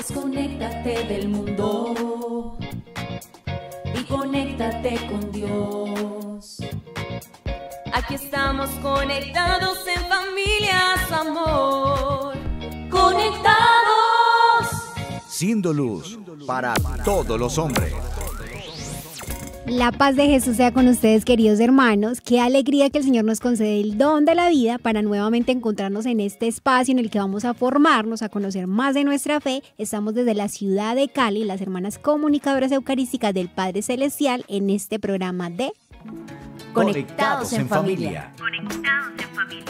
desconéctate del mundo y conéctate con Dios. Aquí estamos conectados en familias, amor. Conectados. Siendo luz para todos los hombres. La paz de Jesús sea con ustedes, queridos hermanos. Qué alegría que el Señor nos concede el don de la vida para nuevamente encontrarnos en este espacio en el que vamos a formarnos, a conocer más de nuestra fe. Estamos desde la ciudad de Cali, las hermanas comunicadoras eucarísticas del Padre Celestial, en este programa de Conectados, en, familia. Familia.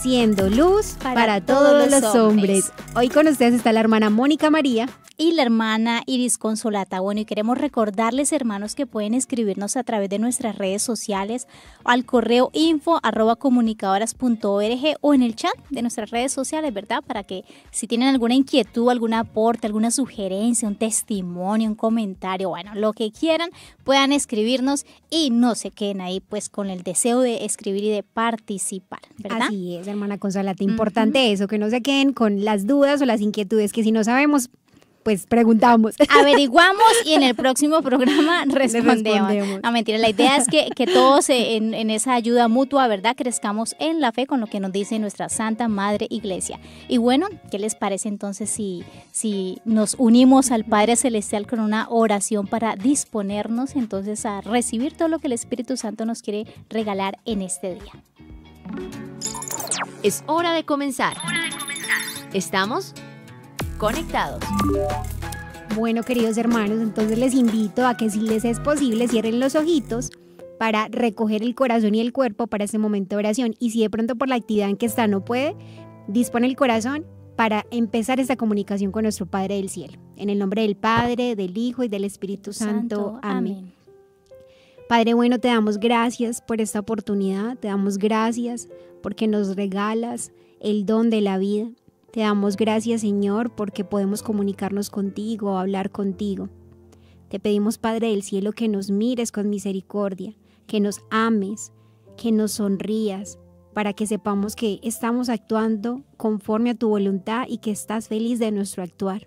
Siendo luz para, todos, los hombres. Hoy con ustedes está la hermana Mónica María y la hermana Iris Consolata. Bueno, y queremos recordarles, hermanos, que pueden escribirnos a través de nuestras redes sociales al correo info arroba org o en el chat de nuestras redes sociales, ¿verdad? Para que si tienen alguna inquietud, algún aporte, alguna sugerencia, un testimonio, un comentario, bueno, lo que quieran, puedan escribirnos y no se queden ahí pues con el deseo de escribir y de participar, ¿verdad? Así es, hermana Consolata, importante eso, que no se queden con las dudas o las inquietudes, que si no sabemos, pues preguntamos. Averiguamos y en el próximo programa respondemos. respondemos. No, mentira, la idea es que, todos en, esa ayuda mutua, ¿verdad? Crezcamos en la fe con lo que nos dice nuestra Santa Madre Iglesia. Y bueno, ¿qué les parece entonces si, si nos unimos al Padre Celestial con una oración para disponernos entonces a recibir todo lo que el Espíritu Santo nos quiere regalar en este día? Es hora de comenzar. Hora de comenzar. Estamos conectados. Bueno, queridos hermanos, entonces les invito a que si les es posible cierren los ojitos para recoger el corazón y el cuerpo para este momento de oración. Y si de pronto por la actividad en que está no puede, dispone el corazón para empezar esta comunicación con nuestro Padre del Cielo. En el nombre del Padre, del Hijo y del Espíritu Santo. amén. Padre bueno, te damos gracias por esta oportunidad, te damos gracias porque nos regalas el don de la vida. Te damos gracias, Señor, porque podemos comunicarnos contigo, o hablar contigo. Te pedimos, Padre del Cielo, que nos mires con misericordia, que nos ames, que nos sonrías, para que sepamos que estamos actuando conforme a tu voluntad y que estás feliz de nuestro actuar.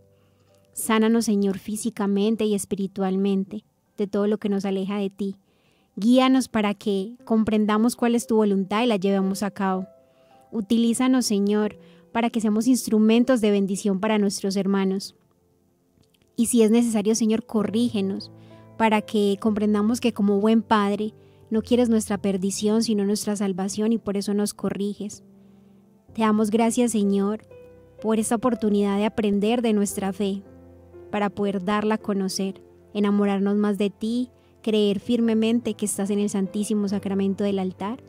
Sánanos, Señor, físicamente y espiritualmente de todo lo que nos aleja de ti. Guíanos para que comprendamos cuál es tu voluntad y la llevemos a cabo. Utilízanos, Señor, para que seamos instrumentos de bendición para nuestros hermanos. Y si es necesario, Señor, corrígenos, para que comprendamos que como buen Padre, no quieres nuestra perdición, sino nuestra salvación, y por eso nos corriges. Te damos gracias, Señor, por esta oportunidad de aprender de nuestra fe, para poder darla a conocer, enamorarnos más de ti, creer firmemente que estás en el Santísimo Sacramento del altar.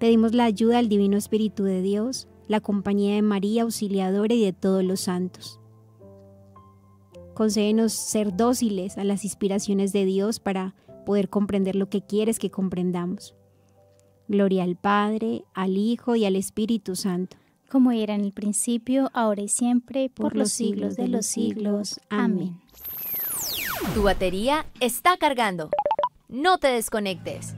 Pedimos la ayuda al Divino Espíritu de Dios la compañía de María Auxiliadora y de todos los santos. Concédenos ser dóciles a las inspiraciones de Dios para poder comprender lo que quieres que comprendamos. Gloria al Padre, al Hijo y al Espíritu Santo. Como era en el principio, ahora y siempre, por, los, siglos, de los siglos. Amén. Tu batería está cargando. No te desconectes.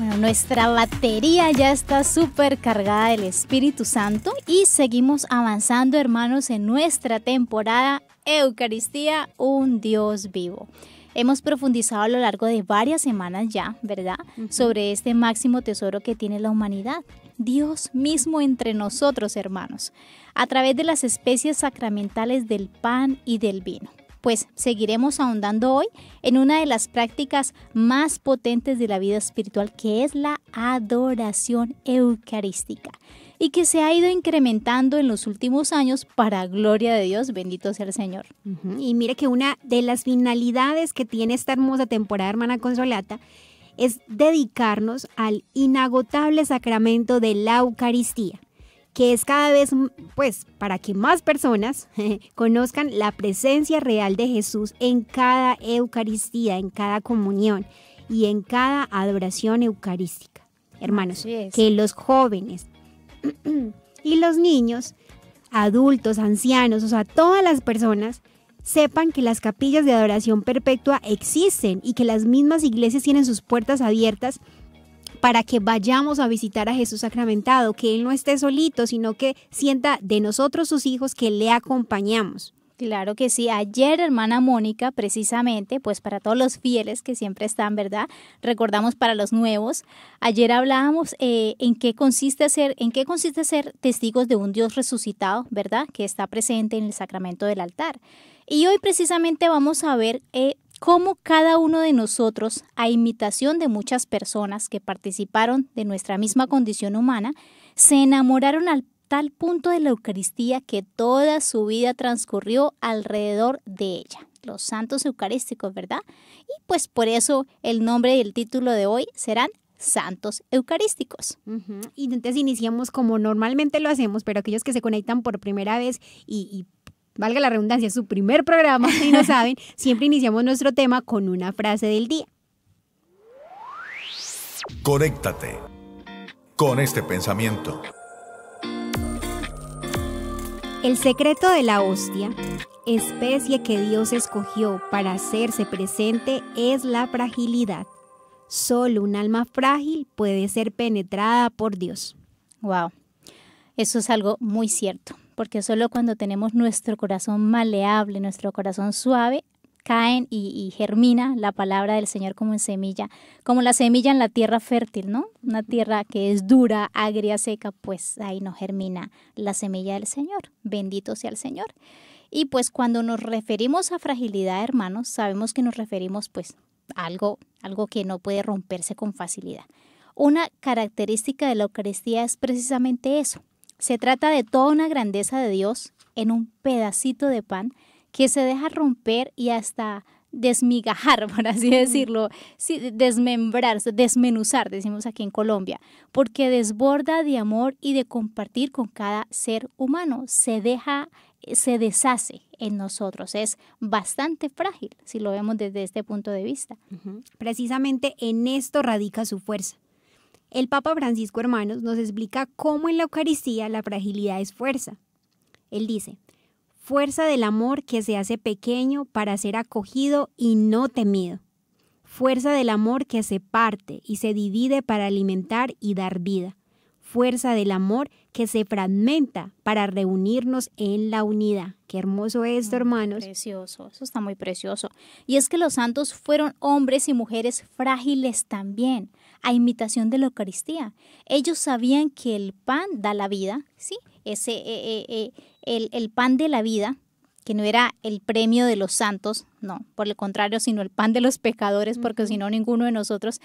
Bueno, nuestra batería ya está súper cargada del Espíritu Santo y seguimos avanzando, hermanos, en nuestra temporada Eucaristía, un Dios vivo. Hemos profundizado a lo largo de varias semanas ya, ¿verdad?, sobre este máximo tesoro que tiene la humanidad, Dios mismo entre nosotros, hermanos, a través de las especies sacramentales del pan y del vino pues seguiremos ahondando hoy en una de las prácticas más potentes de la vida espiritual, que es la adoración eucarística, y que se ha ido incrementando en los últimos años para gloria de Dios, bendito sea el Señor. Y mire que una de las finalidades que tiene esta hermosa temporada, hermana Consolata, es dedicarnos al inagotable sacramento de la Eucaristía que es cada vez, mm, pues, para que más personas conozcan la presencia real de Jesús en cada Eucaristía, en cada comunión y en cada adoración eucarística. Hermanos, que los jóvenes y los niños, adultos, ancianos, o sea, todas las personas sepan que las capillas de adoración perpetua existen y que las mismas iglesias tienen sus puertas abiertas para que vayamos a visitar a Jesús sacramentado, que Él no esté solito, sino que sienta de nosotros sus hijos que le acompañamos. Claro que sí. Ayer, hermana Mónica, precisamente, pues para todos los fieles que siempre están, ¿verdad? Recordamos para los nuevos. Ayer hablábamos eh, en qué consiste ser, en qué consiste ser testigos de un Dios resucitado, ¿verdad? Que está presente en el sacramento del altar. Y hoy precisamente vamos a ver eh, cómo cada uno de nosotros, a imitación de muchas personas que participaron de nuestra misma condición humana, se enamoraron al tal punto de la Eucaristía que toda su vida transcurrió alrededor de ella. Los santos eucarísticos, ¿verdad? Y pues por eso el nombre y el título de hoy serán santos eucarísticos. Y entonces iniciamos como normalmente lo hacemos, pero aquellos que se conectan por primera vez y, y valga la redundancia, su primer programa, si no saben, siempre iniciamos nuestro tema con una frase del día. Conéctate con este pensamiento. El secreto de la hostia, especie que Dios escogió para hacerse presente, es la fragilidad. Solo un alma frágil puede ser penetrada por Dios. Wow, eso es algo muy cierto porque solo cuando tenemos nuestro corazón maleable, nuestro corazón suave, caen y, germina la palabra del Señor como en semilla, como la semilla en la tierra fértil, ¿no? Una tierra que es dura, agria, seca, pues ahí no germina la semilla del Señor. Bendito sea el Señor. Y pues cuando nos referimos a fragilidad, hermanos, sabemos que nos referimos pues a algo, algo que no puede romperse con facilidad. Una característica de la Eucaristía es precisamente eso, se trata de toda una grandeza de Dios en un pedacito de pan que se deja romper y hasta desmigajar, por así decirlo, desmembrarse, desmenuzar, decimos aquí en Colombia, porque desborda de amor y de compartir con cada ser humano, se deja, eh, se deshace en nosotros, es bastante frágil, si lo vemos desde este punto de vista. Precisamente en esto radica su fuerza el Papa Francisco, hermanos, nos explica cómo en la Eucaristía la fragilidad es fuerza. Él dice, fuerza del amor que se hace pequeño para ser acogido y no temido. Fuerza del amor que se parte y se divide para alimentar y dar vida. Fuerza del amor que se fragmenta para reunirnos en la unidad. Qué hermoso esto, hermanos. Precioso, eso está muy precioso. Y es que los santos fueron hombres y mujeres frágiles también a imitación de la Eucaristía. Ellos sabían que el pan da la vida, ¿sí? Ese, eh, eh, eh, el, pan de la vida, que no era el premio de los santos, no, por el contrario, sino el pan de los pecadores, porque si no, ninguno de nosotros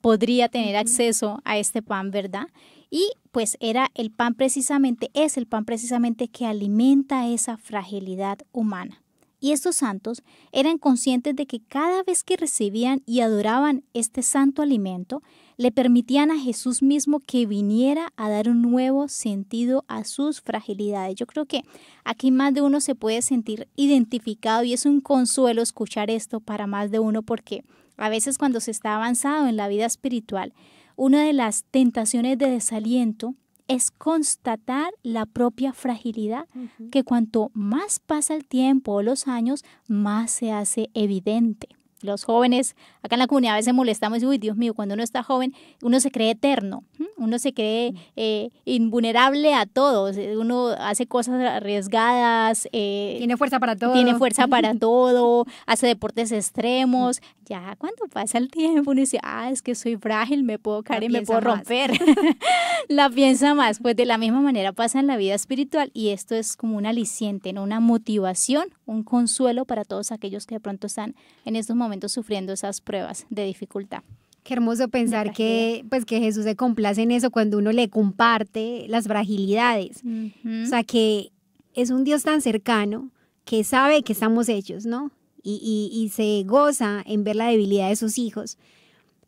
podría tener acceso a este pan, ¿verdad? Y pues era el pan precisamente, es el pan precisamente que alimenta esa fragilidad humana y estos santos eran conscientes de que cada vez que recibían y adoraban este santo alimento, le permitían a Jesús mismo que viniera a dar un nuevo sentido a sus fragilidades. Yo creo que aquí más de uno se puede sentir identificado y es un consuelo escuchar esto para más de uno porque a veces cuando se está avanzado en la vida espiritual, una de las tentaciones de desaliento es constatar la propia fragilidad, que cuanto más pasa el tiempo o los años, más se hace evidente. Los jóvenes, acá en la comunidad a veces molestamos, uy, Dios mío, cuando uno está joven, uno se cree eterno, uno se cree eh, invulnerable a todos, uno hace cosas arriesgadas. Eh, tiene fuerza para todo. Tiene fuerza para todo, hace deportes extremos, ya cuando pasa el tiempo uno dice, ah, es que soy frágil, me puedo caer y me puedo romper. la piensa más. Pues de la misma manera pasa en la vida espiritual y esto es como un aliciente, ¿no? una motivación, un consuelo para todos aquellos que de pronto están en estos momentos sufriendo esas pruebas de dificultad. Qué hermoso pensar que, pues, que Jesús se complace en eso cuando uno le comparte las fragilidades. O sea, que es un Dios tan cercano que sabe que estamos hechos, ¿no? y, se goza en ver la debilidad de sus hijos.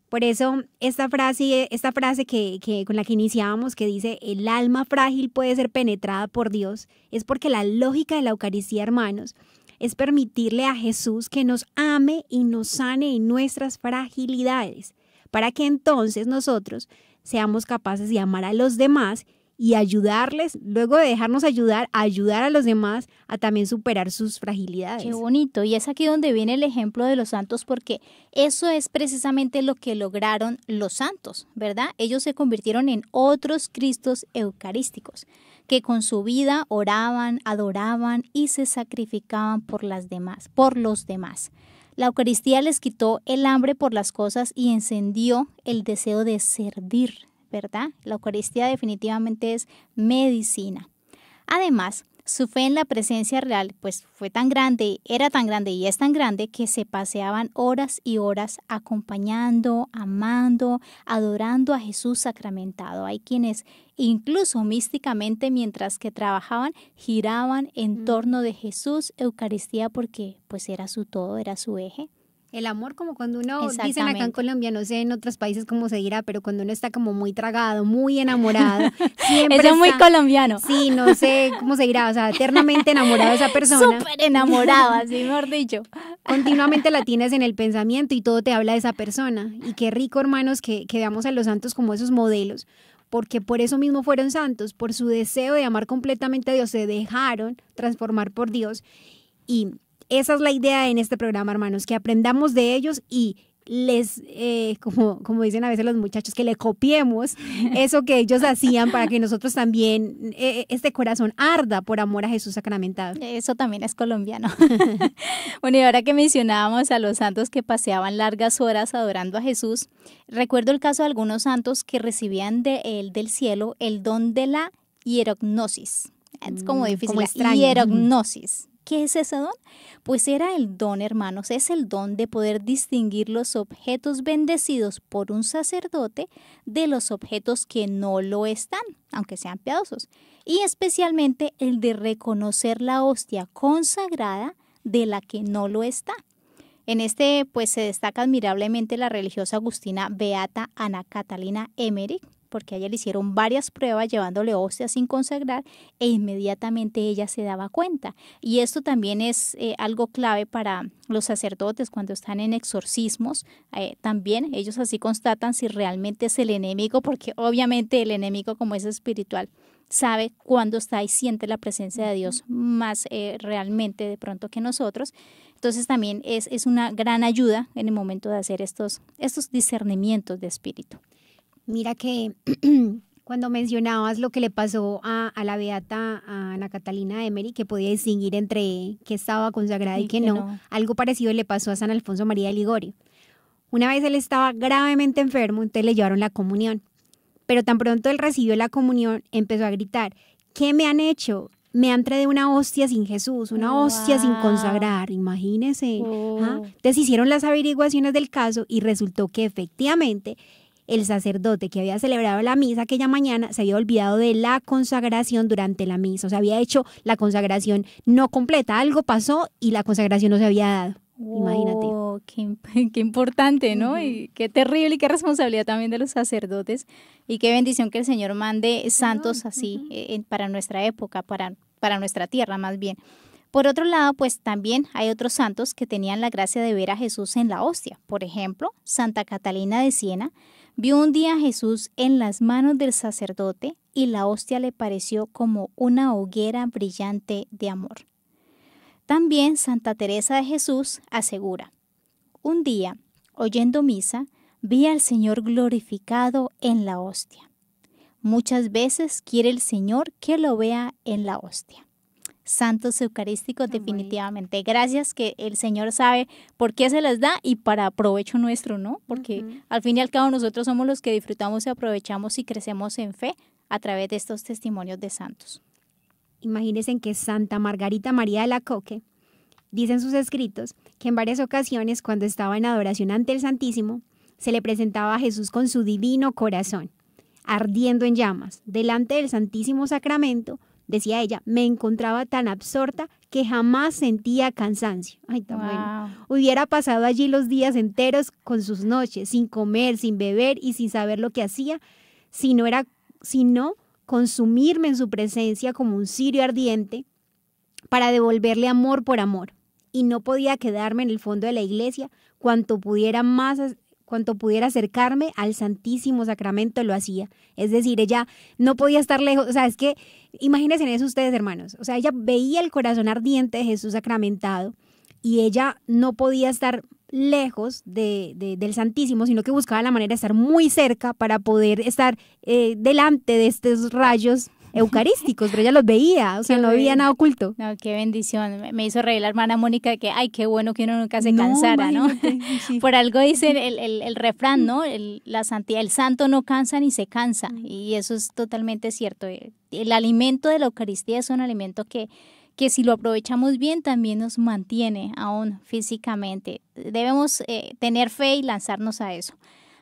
Por eso esta frase, esta frase que, con la que iniciábamos, que dice, el alma frágil puede ser penetrada por Dios, es porque la lógica de la Eucaristía, hermanos, es permitirle a Jesús que nos ame y nos sane en nuestras fragilidades, para que entonces nosotros seamos capaces de amar a los demás y ayudarles, luego de dejarnos ayudar, ayudar a los demás a también superar sus fragilidades. Qué bonito. Y es aquí donde viene el ejemplo de los santos, porque eso es precisamente lo que lograron los santos, ¿verdad? Ellos se convirtieron en otros Cristos eucarísticos, que con su vida oraban, adoraban y se sacrificaban por las demás, por los demás. La Eucaristía les quitó el hambre por las cosas y encendió el deseo de servir, ¿verdad? La Eucaristía definitivamente es medicina. Además, su fe en la presencia real pues fue tan grande, era tan grande y es tan grande que se paseaban horas y horas acompañando, amando, adorando a Jesús sacramentado. Hay quienes incluso místicamente mientras que trabajaban giraban en mm. torno de Jesús Eucaristía porque pues era su todo, era su eje el amor, como cuando uno, dicen acá en Colombia, no sé en otros países cómo se dirá, pero cuando uno está como muy tragado, muy enamorado, siempre es muy colombiano. Sí, no sé cómo se dirá, o sea, eternamente enamorado de esa persona. Súper enamorado, así mejor dicho. Continuamente la tienes en el pensamiento y todo te habla de esa persona. Y qué rico, hermanos, que, que veamos a los santos como esos modelos porque por eso mismo fueron santos, por su deseo de amar completamente a Dios, se dejaron transformar por Dios y esa es la idea en este programa, hermanos, que aprendamos de ellos y les, eh, como, como dicen a veces los muchachos, que le copiemos eso que ellos hacían para que nosotros también eh, eh, este corazón arda por amor a Jesús sacramentado. Eso también es colombiano. bueno, y ahora que mencionábamos a los santos que paseaban largas horas adorando a Jesús, recuerdo el caso de algunos santos que recibían de él del cielo el don de la hierognosis. Es como mm, difícil, hierognosis. ¿Qué es ese don? Pues era el don, hermanos, es el don de poder distinguir los objetos bendecidos por un sacerdote de los objetos que no lo están, aunque sean piadosos, y especialmente el de reconocer la hostia consagrada de la que no lo está. En este, pues se destaca admirablemente la religiosa agustina beata Ana Catalina Emmerich, porque a ella le hicieron varias pruebas llevándole ósea sin consagrar e inmediatamente ella se daba cuenta. Y esto también es eh, algo clave para los sacerdotes cuando están en exorcismos. Eh, también ellos así constatan si realmente es el enemigo, porque obviamente el enemigo como es espiritual sabe cuándo está y siente la presencia de Dios más eh, realmente de pronto que nosotros. Entonces también es, una gran ayuda en el momento de hacer estos, estos discernimientos de espíritu. Mira que cuando mencionabas lo que le pasó a, la beata a Ana Catalina de Emery, que podía distinguir entre que estaba consagrada y, que, no, algo parecido le pasó a San Alfonso María de Ligorio. Una vez él estaba gravemente enfermo, entonces le llevaron la comunión. Pero tan pronto él recibió la comunión, empezó a gritar, ¿qué me han hecho? me han traído una hostia sin Jesús, una oh, hostia sin consagrar, imagínense. ¿ah? Oh. Entonces hicieron las averiguaciones del caso y resultó que efectivamente el sacerdote que había celebrado la misa aquella mañana se había olvidado de la consagración durante la misa, o sea, había hecho la consagración no completa, algo pasó y la consagración no se había dado. Imagínate. Qué, importante, ¿no? Y qué terrible y qué responsabilidad también de los sacerdotes. Y qué bendición que el Señor mande santos así eh, para nuestra época, para, para nuestra tierra más bien. Por otro lado, pues también hay otros santos que tenían la gracia de ver a Jesús en la hostia. Por ejemplo, Santa Catalina de Siena, Vio un día a Jesús en las manos del sacerdote y la hostia le pareció como una hoguera brillante de amor. También Santa Teresa de Jesús asegura, un día, oyendo misa, vi al Señor glorificado en la hostia. Muchas veces quiere el Señor que lo vea en la hostia santos eucarísticos ah, definitivamente. Gracias que el Señor sabe por qué se las da y para provecho nuestro, ¿no? Porque al fin y al cabo nosotros somos los que disfrutamos y aprovechamos y crecemos en fe a través de estos testimonios de santos. Imagínense que Santa Margarita María de la Coque dice en sus escritos que en varias ocasiones cuando estaba en adoración ante el Santísimo, se le presentaba a Jesús con su divino corazón, ardiendo en llamas, delante del Santísimo Sacramento, Decía ella, me encontraba tan absorta que jamás sentía cansancio. Ay, tan bueno. Hubiera pasado allí los días enteros con sus noches, sin comer, sin beber y sin saber lo que hacía, si no era, consumirme en su presencia como un cirio ardiente para devolverle amor por amor. Y no podía quedarme en el fondo de la iglesia cuanto pudiera más cuanto pudiera acercarme al Santísimo Sacramento lo hacía. Es decir, ella no podía estar lejos, o sea, es que imagínense eso ustedes, hermanos. O sea, ella veía el corazón ardiente de Jesús sacramentado y ella no podía estar lejos de, del Santísimo, sino que buscaba la manera de estar muy cerca para poder estar eh, delante de estos rayos eucarísticos, pero ella los veía, o sea, no había nada oculto. qué bendición. Me hizo reír la hermana Mónica de que, ay, qué bueno que uno nunca se cansara, ¿no? Por algo dicen el, refrán, ¿no? El, la santidad, el santo no cansa ni se cansa, y eso es totalmente cierto. Eh, el alimento de la Eucaristía es un alimento que que si lo aprovechamos bien también nos mantiene aún físicamente. Debemos eh, tener fe y lanzarnos a eso,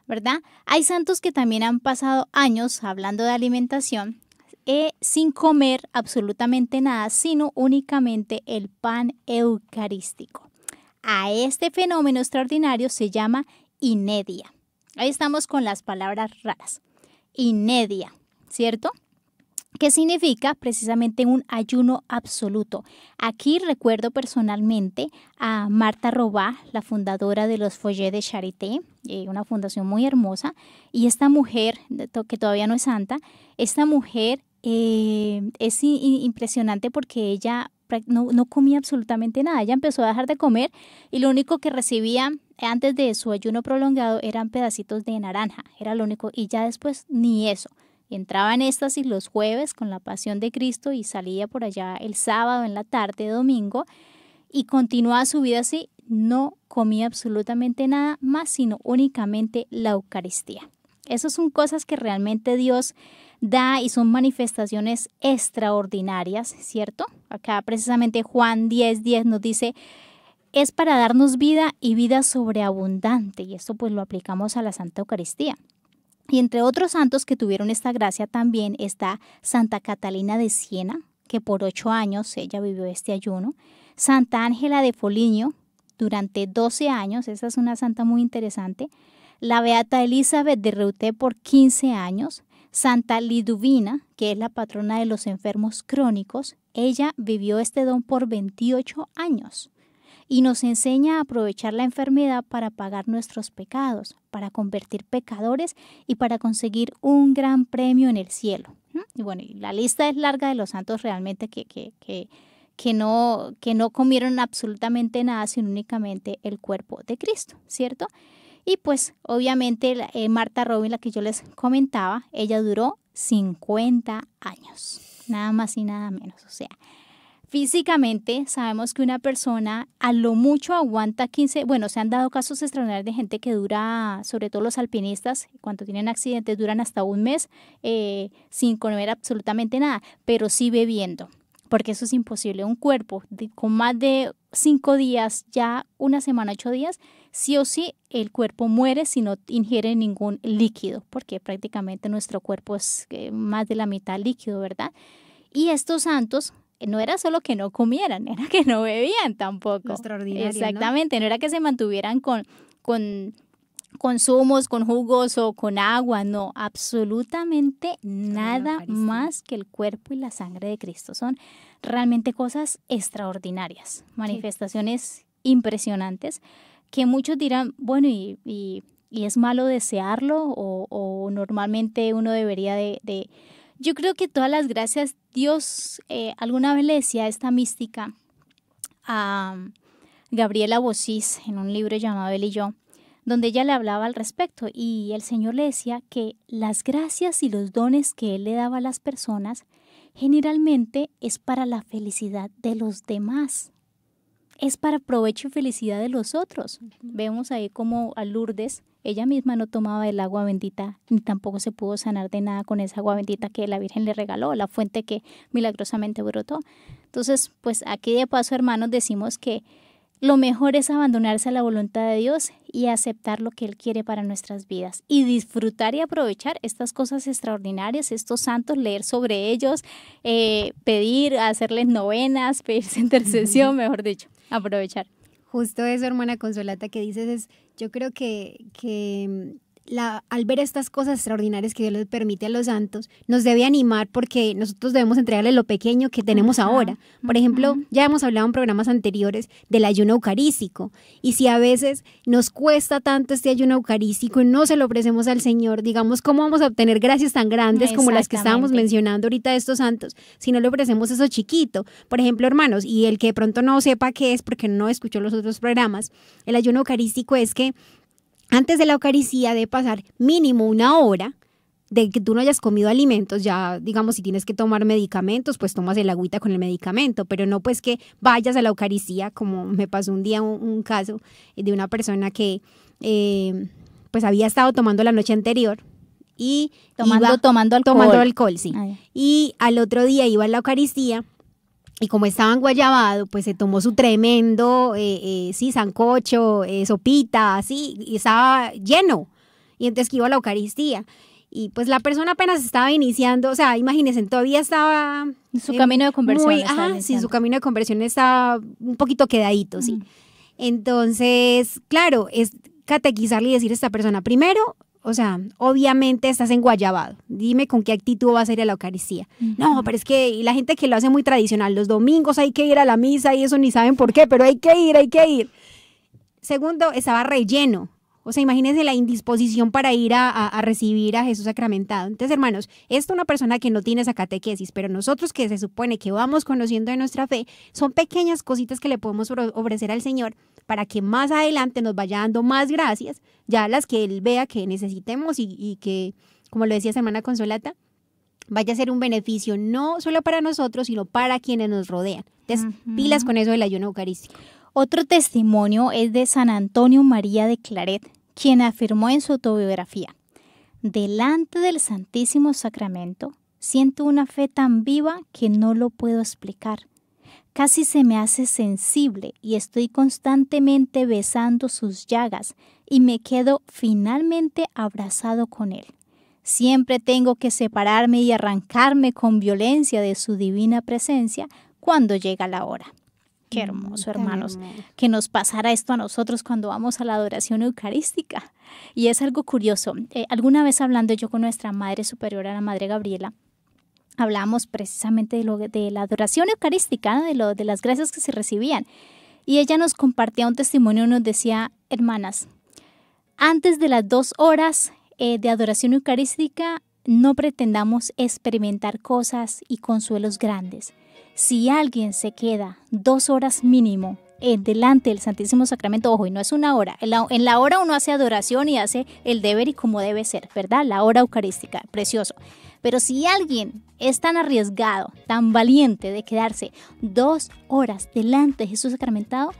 ¿verdad? Hay santos que también han pasado años hablando de alimentación eh, sin comer absolutamente nada, sino únicamente el pan eucarístico. A este fenómeno extraordinario se llama inedia. Ahí estamos con las palabras raras. Inedia, ¿cierto? que significa precisamente un ayuno absoluto. Aquí recuerdo personalmente a Marta Robá, la fundadora de los Follets de Charité, eh, una fundación muy hermosa, y esta mujer, que todavía no es santa, esta mujer eh, es impresionante porque ella no, comía absolutamente nada. Ella empezó a dejar de comer y lo único que recibía antes de su ayuno prolongado eran pedacitos de naranja. Era lo único. Y ya después ni eso. Entraba en y los jueves con la pasión de Cristo y salía por allá el sábado en la tarde, domingo, y continuaba su vida así. No comía absolutamente nada más, sino únicamente la Eucaristía. Esas son cosas que realmente Dios da y son manifestaciones extraordinarias, ¿cierto? Acá precisamente Juan 10, 10 nos dice, es para darnos vida y vida sobreabundante, y esto pues lo aplicamos a la Santa Eucaristía. Y entre otros santos que tuvieron esta gracia también está Santa Catalina de Siena, que por ocho años ella vivió este ayuno, Santa Ángela de Foligno, durante doce años, esa es una santa muy interesante, la Beata Elizabeth de Reuté por quince años, Santa Liduvina, que es la patrona de los enfermos crónicos, ella vivió este don por 28 años y nos enseña a aprovechar la enfermedad para pagar nuestros pecados, para convertir pecadores y para conseguir un gran premio en el cielo. ¿Mm? Y bueno, la lista es larga de los santos realmente que, no, que no comieron absolutamente nada, sino únicamente el cuerpo de Cristo, ¿cierto? Y pues obviamente eh, Marta Robin, la que yo les comentaba, ella duró 50 años, nada más y nada menos. O sea, físicamente sabemos que una persona a lo mucho aguanta 15, bueno, se han dado casos extraordinarios de gente que dura, sobre todo los alpinistas, cuando tienen accidentes duran hasta un mes eh, sin comer absolutamente nada, pero sí bebiendo porque eso es imposible. Un cuerpo con más de cinco días, ya una semana, ocho días, sí o sí el cuerpo muere si no ingiere ningún líquido, porque prácticamente nuestro cuerpo es eh, más de la mitad líquido, ¿verdad? Y estos santos eh, no era solo que no comieran, era que no bebían tampoco. Extraordinario. Exactamente, ¿no? era que se mantuvieran con, con consumos, con jugos o con agua, no, absolutamente nada más que el cuerpo y la sangre de Cristo. Son realmente cosas extraordinarias, manifestaciones impresionantes que muchos dirán, bueno, y, es malo desearlo o, normalmente uno debería de, Yo creo que todas las gracias, Dios, eh, alguna vez le decía esta mística a Gabriela Bocís, en un libro llamado Él y yo, donde ella le hablaba al respecto y el Señor le decía que las gracias y los dones que Él le daba a las personas generalmente es para la felicidad de los demás es para provecho y felicidad de los otros. Vemos ahí como a Lourdes, ella misma no tomaba el agua bendita, ni tampoco se pudo sanar de nada con esa agua bendita que la Virgen le regaló, la fuente que milagrosamente brotó. Entonces, pues aquí de paso, hermanos, decimos que lo mejor es abandonarse a la voluntad de Dios y aceptar lo que Él quiere para nuestras vidas y disfrutar y aprovechar estas cosas extraordinarias, estos santos, leer sobre ellos, eh, pedir, hacerles novenas, pedirse intercesión, mejor dicho, aprovechar. Justo eso, hermana Consolata, que dices es, yo creo que, que al ver estas cosas extraordinarias que Dios les permite a los santos, nos debe animar porque nosotros debemos entregarle lo pequeño que tenemos ahora. Por ejemplo, ya hemos hablado en programas anteriores del ayuno eucarístico. Y si a veces nos cuesta tanto este ayuno eucarístico y no se lo ofrecemos al Señor, digamos, ¿cómo vamos a obtener gracias tan grandes como las que estábamos mencionando ahorita de estos santos si no le ofrecemos eso chiquito? Por ejemplo, hermanos, y el que de pronto no sepa qué es porque no escuchó los otros programas, el ayuno eucarístico es que antes de la Eucaristía de pasar mínimo una hora de que tú no hayas comido alimentos, ya digamos, si tienes que tomar medicamentos, pues tomas el agüita con el medicamento, pero no pues que vayas a la Eucaristía, como me pasó un día un, caso de una persona que eh, pues había estado tomando la noche anterior y tomando, tomando alcohol. sí. Ah, y al otro día iba a la Eucaristía y como estaba en Guayabado, pues se tomó su tremendo, eh, eh, sí, sancocho, eh, sopita, así, y estaba lleno. Y entonces que iba a la Eucaristía. Y pues la persona apenas estaba iniciando, o sea, imagínense, todavía estaba... Su camino de conversión. Muy, sí, su camino de conversión estaba un poquito quedadito, sí. Entonces, claro, es catequizarle y decir a esta persona, primero, o sea, obviamente estás enguayabado. Dime con qué actitud vas a ir a la Eucaristía. No, pero es que la gente que lo hace muy tradicional, los domingos hay que ir a la misa y eso ni saben por qué, pero hay que ir, hay que ir. Segundo, estaba relleno. O sea, imagínense la indisposición para ir a, recibir a Jesús sacramentado. Entonces, hermanos, esto una persona que no tiene esa pero nosotros que se supone que vamos conociendo de nuestra fe, son pequeñas cositas que le podemos ofrecer al Señor para que más adelante nos vaya dando más gracias, ya las que él vea que necesitemos y, que, como lo decía Semana Consolata, vaya a ser un beneficio no solo para nosotros, sino para quienes nos rodean. Entonces, pilas con eso del ayuno eucarístico. Otro testimonio es de San Antonio María de Claret, quien afirmó en su autobiografía, Delante del Santísimo Sacramento siento una fe tan viva que no lo puedo explicar. Casi se me hace sensible y estoy constantemente besando sus llagas y me quedo finalmente abrazado con él. Siempre tengo que separarme y arrancarme con violencia de su divina presencia cuando llega la hora. Qué mm, hermoso, hermanos, que nos pasara esto a nosotros cuando vamos a la adoración eucarística. Y es algo curioso. Eh, alguna vez hablando yo con nuestra Madre superiora, la Madre Gabriela, hablamos precisamente de, la adoración eucarística, de, las gracias que se recibían. Y ella nos compartía un testimonio, nos decía, hermanas, antes de las dos horas eh, de adoración eucarística, no pretendamos experimentar cosas y consuelos grandes. Si alguien se queda dos horas mínimo eh, delante del Santísimo Sacramento, ojo, y no es una hora, en la, en la hora uno hace adoración y hace el deber y como debe ser, ¿verdad? La hora eucarística, precioso. Pero si alguien es tan arriesgado, tan valiente de quedarse dos horas delante de Jesús sacramentado,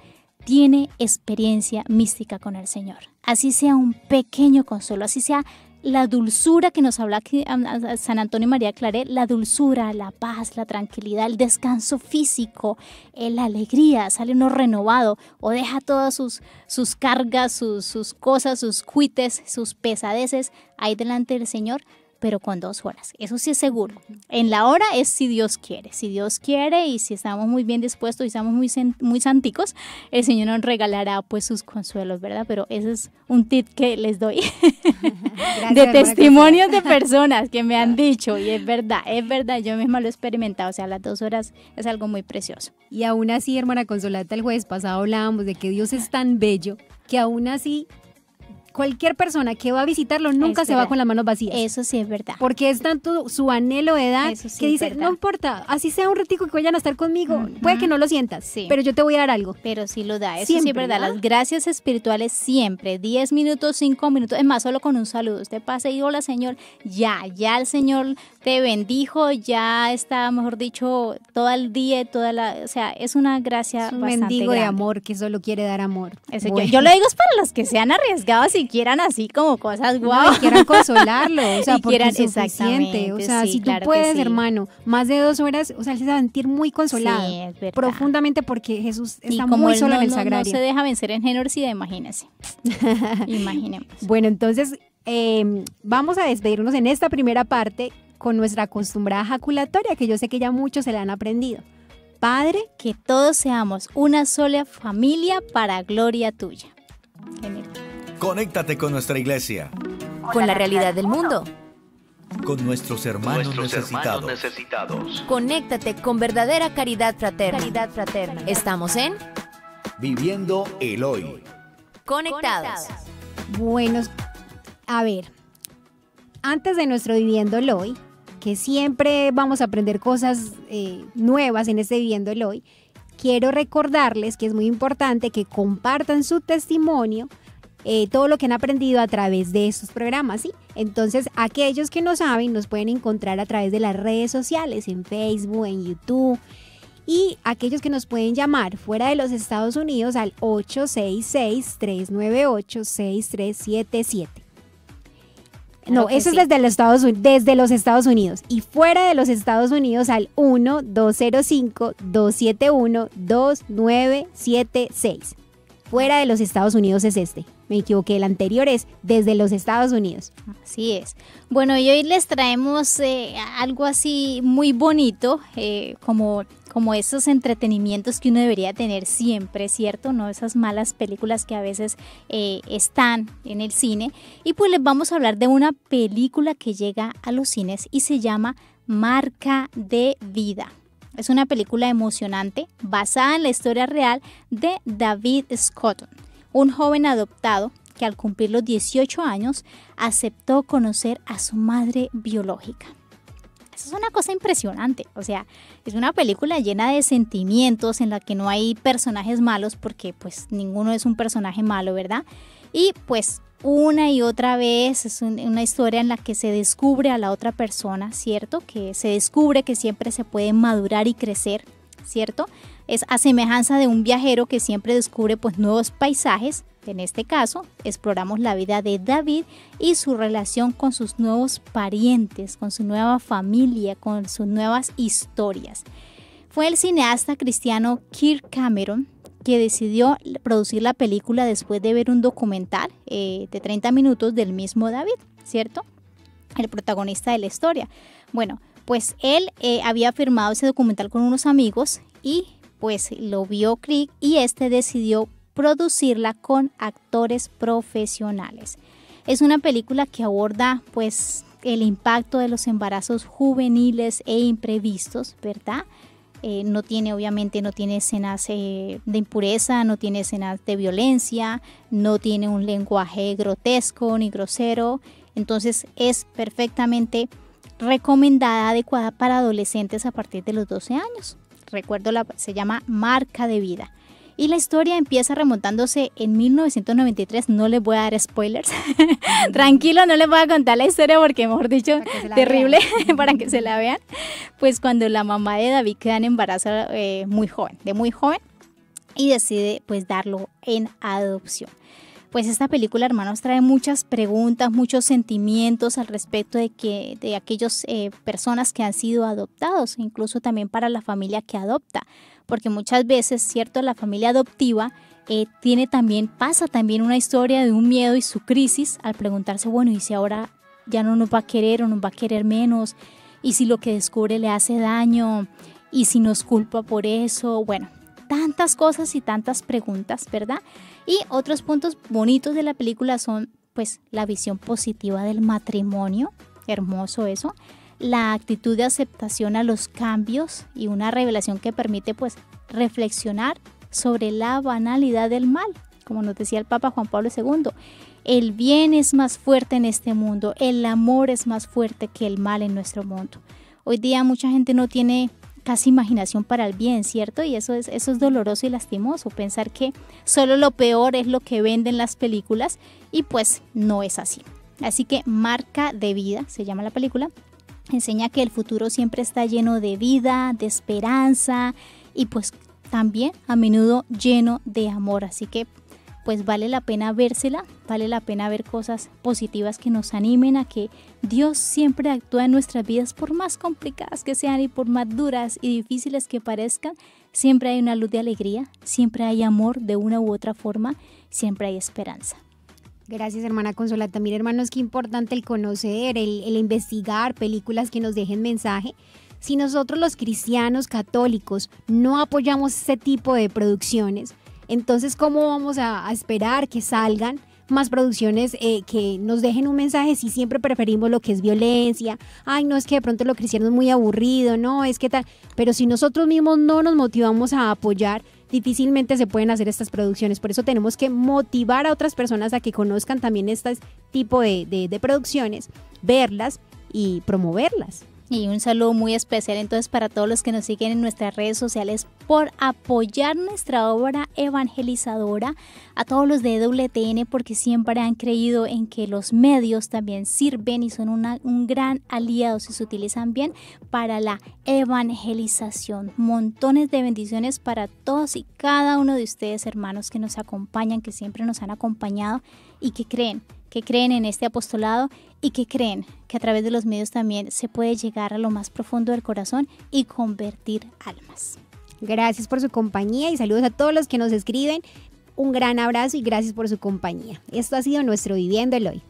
tiene experiencia mística con el Señor. Así sea un pequeño consuelo, así sea la dulzura que nos habla San Antonio María Claret, la dulzura, la paz, la tranquilidad, el descanso físico, eh, la alegría, sale uno renovado o deja todas sus, cargas, sus, sus cosas, sus cuites, sus pesadeces ahí delante del Señor pero con dos horas. Eso sí es seguro. En la hora es si Dios quiere. Si Dios quiere y si estamos muy bien dispuestos y estamos muy, muy santicos, el Señor nos regalará pues sus consuelos, ¿verdad? Pero ese es un tip que les doy de testimonios de personas que me han dicho y es verdad, es verdad, yo misma lo he experimentado. O sea, las dos horas es algo muy precioso. Y aún así, hermana Consolata, el jueves pasado hablábamos de que Dios es tan bello que aún así cualquier persona que va a visitarlo nunca se va con las manos vacías. Eso sí es verdad. Porque es tanto su anhelo de edad que dice, no importa, así sea un ratico que vayan a estar conmigo, puede que no lo sientas, sí. pero yo te voy a dar algo. Pero sí lo da, eso sí es verdad. Las gracias espirituales siempre, 10 minutos, 5 minutos, es más, solo con un saludo. Usted pase y hola Señor, ya, ya el Señor te bendijo, ya está, mejor dicho, todo el día, toda la, o sea, es una gracia. Es un bastante de amor que solo quiere dar amor. yo, lo digo es para los que se han arriesgado así, quieran así como cosas guau. quieran consolarlo, o sea, porque se es O sea, si tú puedes, hermano, más de dos horas, o sea, se va a sentir muy consolado. Profundamente porque Jesús está muy solo en el sagrario. No, se deja vencer en genocida, imagínese. Imaginemos. Bueno, entonces em, vamos a despedirnos en esta primera parte con nuestra acostumbrada jaculatoria, que yo sé que ya muchos se la han aprendido. Padre, que todos seamos una sola familia para gloria tuya. Conéctate con nuestra iglesia. Con la realidad del mundo. Con nuestros hermanos, necesitados. necesitados. Conéctate con verdadera caridad fraterna. fraterna. Estamos en Viviendo el Hoy. Conectados. Buenos. A ver, antes de nuestro Viviendo el Hoy, que siempre vamos a aprender cosas eh, nuevas en este Viviendo el Hoy, quiero recordarles que es muy importante que compartan su testimonio eh, todo lo que han aprendido a través de estos programas, ¿sí? Entonces, aquellos que no saben nos pueden encontrar a través de las redes sociales, en Facebook, en YouTube. Y aquellos que nos pueden llamar fuera de los Estados Unidos al 866-398-6377. no, eso es desde los, Estados, desde los Estados Unidos. Y fuera de los Estados Unidos al 1-205-271-2976. Fuera de los Estados Unidos es este me equivoqué, el anterior es desde los Estados Unidos. Así es. Bueno, y hoy les traemos eh, algo así muy bonito, eh, como como esos entretenimientos que uno debería tener siempre, ¿cierto? No esas malas películas que a veces eh, están en el cine. Y pues les vamos a hablar de una película que llega a los cines y se llama Marca de Vida. Es una película emocionante basada en la historia real de David Scott un joven adoptado que al cumplir los 18 años aceptó conocer a su madre biológica. Eso es una cosa impresionante, o sea, es una película llena de sentimientos en la que no hay personajes malos porque pues ninguno es un personaje malo, ¿verdad? Y pues una y otra vez es una historia en la que se descubre a la otra persona, ¿cierto? Que se descubre que siempre se puede madurar y crecer, ¿cierto? es a semejanza de un viajero que siempre descubre pues nuevos paisajes. En este caso, exploramos la vida de David y su relación con sus nuevos parientes, con su nueva familia, con sus nuevas historias. Fue el cineasta cristiano Kirk Cameron que decidió producir la película después de ver un documental eh, de 30 minutos del mismo David, ¿cierto? El protagonista de la historia. Bueno, pues él eh, había firmado ese documental con unos amigos y pues lo vio Crick y este decidió producirla con actores profesionales. Es una película que aborda pues el impacto de los embarazos juveniles e imprevistos, ¿verdad? Eh, no tiene obviamente no tiene escenas eh, de impureza, no tiene escenas de violencia, no tiene un lenguaje grotesco ni grosero, entonces es perfectamente recomendada, adecuada para adolescentes a partir de los 12 años recuerdo, la, se llama Marca de Vida. Y la historia empieza remontándose en 1993. No les voy a dar spoilers. Tranquilo, no les voy a contar la historia porque, mejor dicho, terrible para que se la vean. Pues cuando la mamá de David queda en embarazo eh, muy joven, de muy joven, y decide pues darlo en adopción pues esta película, hermanos, trae muchas preguntas, muchos sentimientos al respecto de que de aquellos eh, personas que han sido adoptados, incluso también para la familia que adopta, porque muchas veces, cierto, la familia adoptiva eh, tiene también pasa también una historia de un miedo y su crisis al preguntarse, bueno, y si ahora ya no nos va a querer o nos va a querer menos, y si lo que descubre le hace daño, y si nos culpa por eso, bueno, tantas cosas y tantas preguntas, ¿verdad? Y otros puntos bonitos de la película son pues la visión positiva del matrimonio, hermoso eso, la actitud de aceptación a los cambios y una revelación que permite pues reflexionar sobre la banalidad del mal, como nos decía el Papa Juan Pablo II. El bien es más fuerte en este mundo, el amor es más fuerte que el mal en nuestro mundo. Hoy día mucha gente no tiene casi imaginación para el bien, ¿cierto? Y eso es, eso es doloroso y lastimoso, pensar que solo lo peor es lo que venden las películas y pues no es así. Así que Marca de Vida, se llama la película, enseña que el futuro siempre está lleno de vida, de esperanza y pues también a menudo lleno de amor. Así que pues vale la pena vérsela, vale la pena ver cosas positivas que nos animen a que Dios siempre actúa en nuestras vidas por más complicadas que sean y por más duras y difíciles que parezcan, siempre hay una luz de alegría, siempre hay amor de una u otra forma, siempre hay esperanza. Gracias, hermana consolata También, hermanos, qué importante el conocer, el, el, investigar películas que nos dejen mensaje. Si nosotros los cristianos católicos no apoyamos este tipo de producciones, entonces, ¿cómo vamos a, esperar que salgan? más producciones eh, que nos dejen un mensaje si siempre preferimos lo que es violencia, ay no es que de pronto lo hicieron es muy aburrido, no es que tal, pero si nosotros mismos no nos motivamos a apoyar, difícilmente se pueden hacer estas producciones, por eso tenemos que motivar a otras personas a que conozcan también este tipo de producciones, verlas y promoverlas y un saludo muy especial entonces para todos los que nos siguen en nuestras redes sociales por apoyar nuestra obra evangelizadora, a todos los de WTN porque siempre han creído en que los medios también sirven y son un gran aliado si se utilizan bien para la evangelización. Montones de bendiciones para todos y cada uno de ustedes hermanos que nos acompañan, que siempre nos han acompañado y que creen que creen en este apostolado y que creen que a través de los medios también se puede llegar a lo más profundo del corazón y convertir almas. Gracias por su compañía y saludos a todos los que nos escriben. Un gran abrazo y gracias por su compañía. Esto ha sido nuestro Viviendo el Hoy.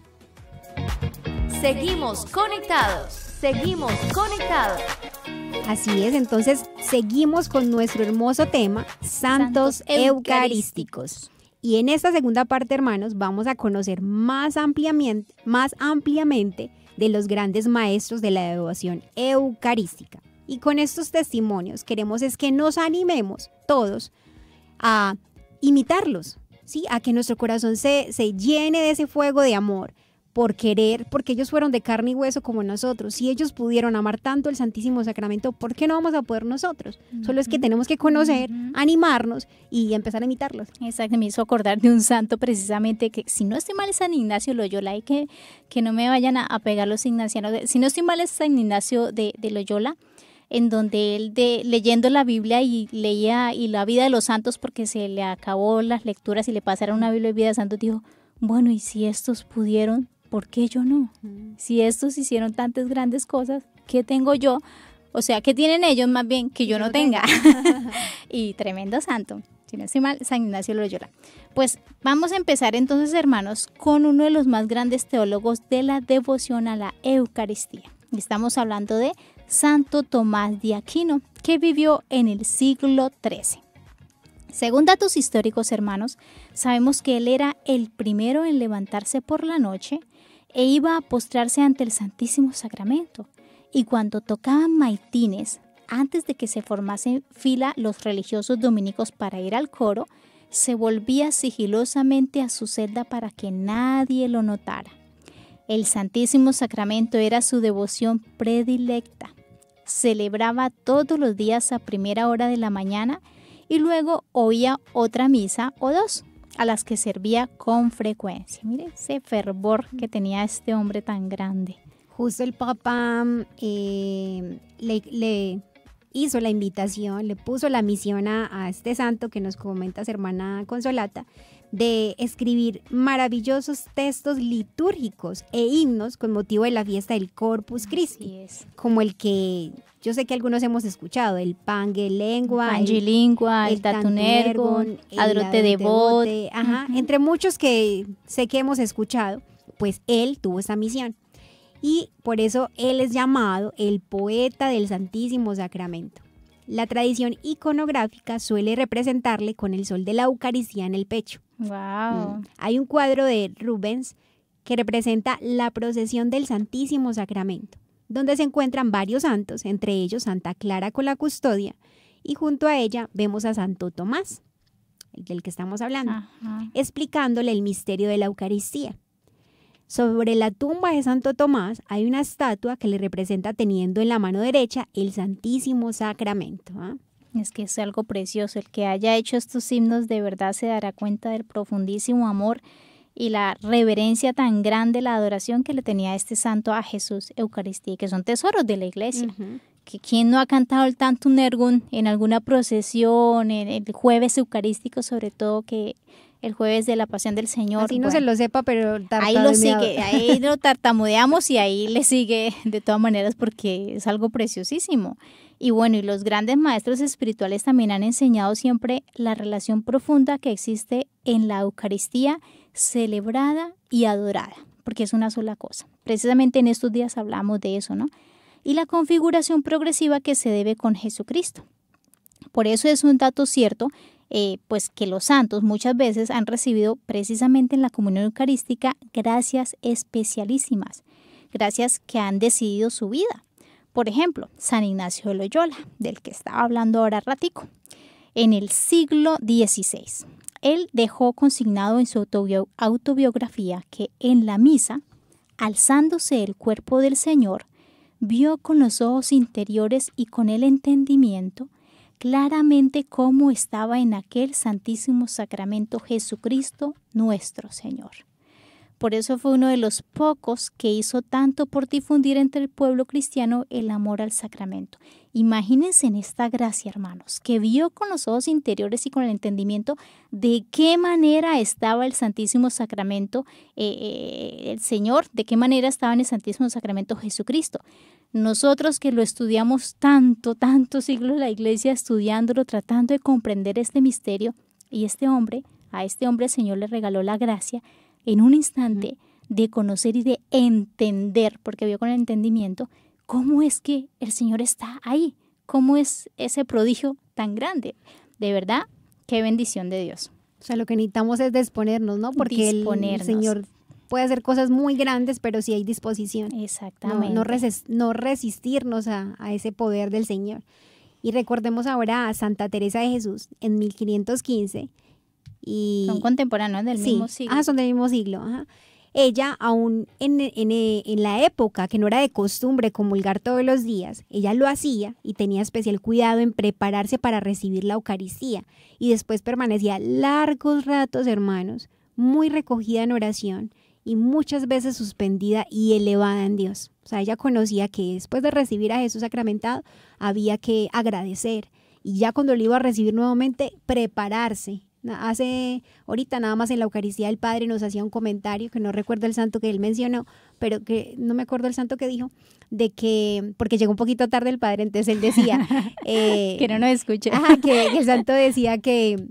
Seguimos conectados, seguimos conectados. Así es, entonces seguimos con nuestro hermoso tema, Santos, Eucarísticos. Y en esta segunda parte, hermanos, vamos a conocer más ampliamente, más ampliamente de los grandes maestros de la devoción eucarística. Y con estos testimonios queremos es que nos animemos todos a imitarlos, ¿sí? a que nuestro corazón se, se llene de ese fuego de amor por querer, porque ellos fueron de carne y hueso como nosotros. Si ellos pudieron amar tanto el Santísimo Sacramento, ¿por qué no vamos a poder nosotros? Solo es que tenemos que conocer, animarnos y empezar a imitarlos. Exacto, me hizo acordar de un santo precisamente que, si no estoy mal, es San Ignacio Loyola, y que, que no me vayan a, pegar los ignacianos. Si no estoy mal, es San Ignacio de, Loyola en donde él de, leyendo la Biblia y leía y la vida de los santos porque se le acabó las lecturas y le pasaron una Biblia de vida de santos, dijo, bueno, y si estos pudieron, ¿por qué yo no? Mm. Si estos hicieron tantas grandes cosas, ¿qué tengo yo? O sea, ¿qué tienen ellos más bien que yo no, tenga? y tremendo santo. Si no mal, San Ignacio Loyola. Pues vamos a empezar entonces, hermanos, con uno de los más grandes teólogos de la devoción a la Eucaristía. Estamos hablando de Santo Tomás de Aquino, que vivió en el siglo XIII. Según datos históricos, hermanos, sabemos que él era el primero en levantarse por la noche, e iba a postrarse ante el Santísimo Sacramento. Y cuando tocaban maitines, antes de que se formasen fila los religiosos dominicos para ir al coro, se volvía sigilosamente a su celda para que nadie lo notara. El Santísimo Sacramento era su devoción predilecta. Celebraba todos los días a primera hora de la mañana y luego oía otra misa o dos a las que servía con frecuencia. Mire ese fervor que tenía este hombre tan grande. Justo el Papa em, le, hizo la invitación, le puso la misión a, este santo que nos su hermana Consolata, de escribir maravillosos textos litúrgicos e himnos con motivo de la fiesta del Corpus Christi, como el que yo sé que algunos hemos escuchado, el Pange lengua, el, el, Adrote de entre muchos que sé que hemos escuchado, pues él tuvo esa misión. Y por eso él es llamado el poeta del Santísimo Sacramento. La tradición iconográfica suele representarle con el sol de la Eucaristía en el pecho. Mm. Hay un cuadro de Rubens que representa la procesión del Santísimo Sacramento, donde se encuentran varios santos, entre ellos Santa Clara con la custodia, y junto a ella vemos a Santo Tomás, del que estamos hablando, explicándole el misterio de la Eucaristía. Sobre la tumba de Santo Tomás hay una estatua que le representa teniendo en la mano derecha el Santísimo Sacramento. ¿ah? Es que es algo precioso. El que haya hecho estos himnos de verdad se dará cuenta del profundísimo amor y la reverencia tan grande, la adoración que le tenía este santo a Jesús Eucaristía, que son tesoros de la iglesia. que ¿Quién no ha cantado el tanto nergun en alguna procesión, en el jueves eucarístico sobre todo, que el jueves de la Pasión del Señor. Así no se lo sepa, pero ahí lo sigue, ahí lo tartamudeamos y ahí le sigue de todas maneras porque es algo preciosísimo. Y bueno, y los grandes maestros espirituales también han enseñado siempre la relación profunda que existe en la Eucaristía celebrada y adorada, porque es una sola cosa. Precisamente en estos días hablamos de eso, ¿no? Y la configuración progresiva que se debe con Jesucristo. Por eso es un dato cierto eh, pues que los santos muchas veces han recibido precisamente en la comunión eucarística gracias especialísimas, gracias que han decidido su vida. Por ejemplo, San Ignacio de Loyola, del que estaba hablando ahora ratico, en el siglo XVI. Él dejó consignado en su autobiografía que en la misa, alzándose el cuerpo del Señor, vio con los ojos interiores y con el entendimiento claramente cómo estaba en aquel Santísimo Sacramento Jesucristo nuestro Señor. Por eso fue uno de los pocos que hizo tanto por difundir entre el pueblo cristiano el amor al sacramento. Imagínense en esta gracia, hermanos, que vio con los ojos interiores y con el entendimiento de qué manera estaba el Santísimo Sacramento, eh, eh, el Señor, de qué manera estaba en el Santísimo Sacramento Jesucristo. Nosotros que lo estudiamos tanto, tantos siglos la iglesia estudiándolo, tratando de comprender este misterio, y este hombre, a este hombre el Señor le regaló la gracia en un instante de conocer y de entender, porque vio con el entendimiento, cómo es que el Señor está ahí, cómo es ese prodigio tan grande. De verdad, qué bendición de Dios. O sea, lo que necesitamos es disponernos, ¿no? Porque el Señor puede hacer cosas muy grandes, pero sí hay disposición. Exactamente. No, resistirnos a, ese poder del Señor. Y recordemos ahora a Santa Teresa de Jesús en 1515. Y, son contemporáneos del mismo siglo. Ah, son del mismo siglo. Ella, aún en, en, la época que no era de costumbre comulgar todos los días, ella lo hacía y tenía especial cuidado en prepararse para recibir la Eucaristía. Y después permanecía largos ratos, hermanos, muy recogida en oración, y muchas veces suspendida y elevada en Dios. O sea, ella conocía que después de recibir a Jesús sacramentado había que agradecer y ya cuando lo iba a recibir nuevamente, prepararse. Hace ahorita nada más en la Eucaristía el Padre nos hacía un comentario que no recuerdo el santo que él mencionó, pero que no me acuerdo el santo que dijo, de que, porque llegó un poquito tarde el Padre, entonces él decía... Eh, que no nos escuche. que, el santo decía que...